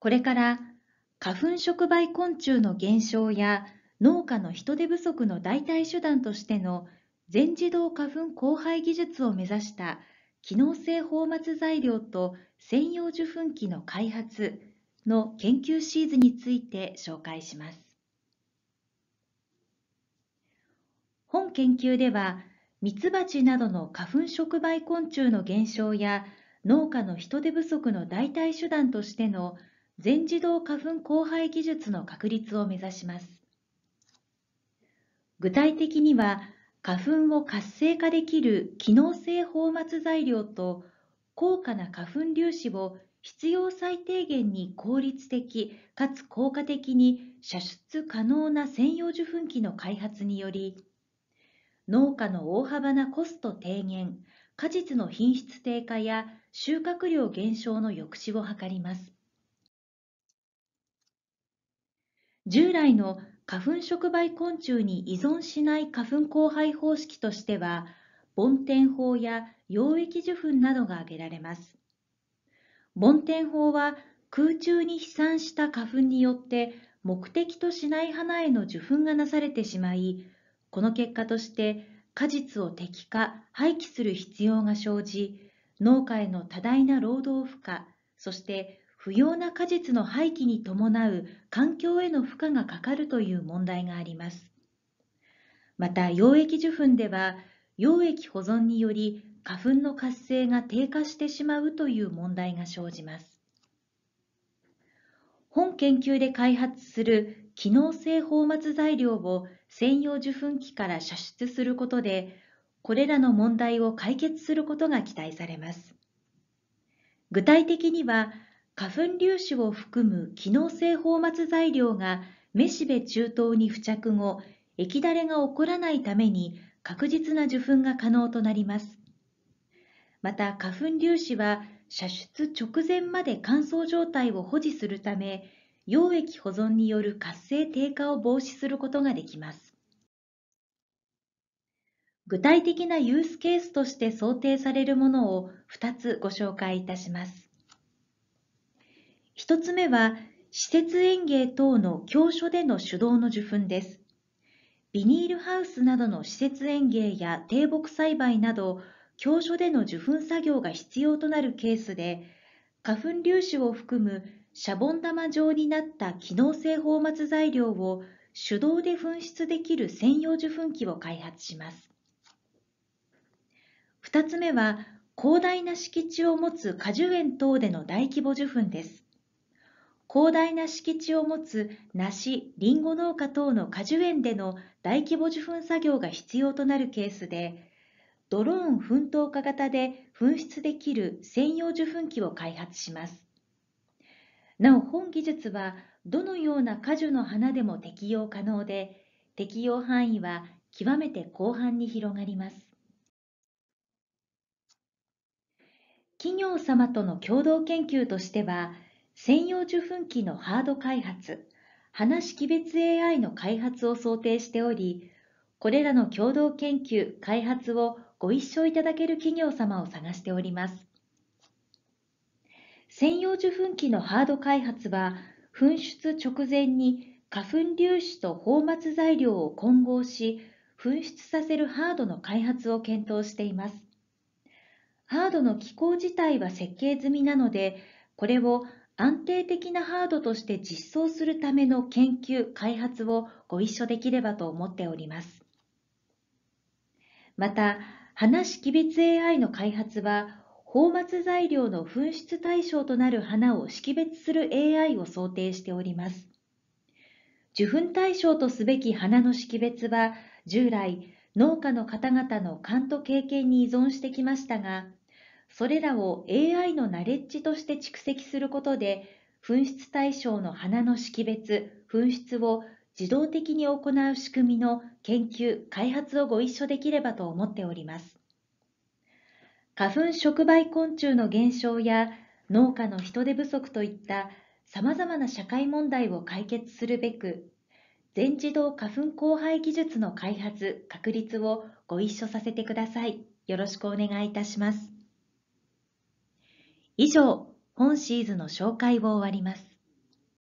これから花粉触媒昆虫の減少や農家の人手不足の代替手段としての全自動花粉交配技術を目指した機能性放末材料と専用受粉機の開発の研究シーズンについて紹介します。本研究ではミツバチなどの花粉触媒昆虫の減少や農家の人手不足の代替手段としての全自動花粉交配技術の確立を目指します。具体的には、花粉を活性化できる機能性放末材料と高価な花粉粒子を必要最低限に効率的かつ効果的に射出可能な専用受粉機の開発により農家の大幅なコスト低減果実の品質低下や収穫量減少の抑止を図ります従来の花粉触媒昆虫に依存しない花粉交配方式としては、梵天法や溶液受粉などが挙げられます。梵天法は空中に飛散した花粉によって目的としない花への受粉がなされてしまい、この結果として果実を摘果、廃棄する必要が生じ、農家への多大な労働負荷、そして不要な果実の廃棄に伴う環境への負荷がかかるという問題があります。また、溶液受粉では、溶液保存により花粉の活性が低下してしまうという問題が生じます。本研究で開発する機能性放末材料を専用受粉機から射出することで、これらの問題を解決することが期待されます。具体的には、花粉粒子を含む機能性放末材料がめしべ中等に付着後、液だれが起こらないために確実な受粉が可能となります。また花粉粒子は射出直前まで乾燥状態を保持するため、溶液保存による活性低下を防止することができます。具体的なユースケースとして想定されるものを2つご紹介いたします。1つ目は、施設園芸等の教書での手動の受粉です。ビニールハウスなどの施設園芸や低木栽培など、教書での受粉作業が必要となるケースで、花粉粒子を含むシャボン玉状になった機能性放末材料を手動で噴出できる専用受粉機を開発します。2つ目は、広大な敷地を持つ果樹園等での大規模受粉です。広大な敷地を持つ梨、リンゴ農家等の果樹園での大規模受粉作業が必要となるケースで、ドローン奮闘化型で噴出できる専用受粉機を開発します。なお本技術はどのような果樹の花でも適用可能で、適用範囲は極めて広範に広がります。企業様との共同研究としては、専用受粉機のハード開発、花識別 AI の開発を想定しており、これらの共同研究・開発をご一緒いただける企業様を探しております。専用受粉機のハード開発は、噴出直前に花粉粒子と放末材料を混合し、噴出させるハードの開発を検討しています。ハードの機構自体は設計済みなので、これを安定的なハードとして実装するための研究・開発をご一緒できればと思っております。また、花識別 AI の開発は、泡沫材料の紛失対象となる花を識別する AI を想定しております。受粉対象とすべき花の識別は、従来、農家の方々の勘と経験に依存してきましたが、それらを AI のナレッジとして蓄積することで紛失対象の花の識別紛失を自動的に行う仕組みの研究開発をご一緒できればと思っております花粉触媒昆虫の減少や農家の人手不足といったさまざまな社会問題を解決するべく全自動花粉交配技術の開発・確立をご一緒させてください。よろしくお願いいたします。以上、本シーズンの紹介を終わります。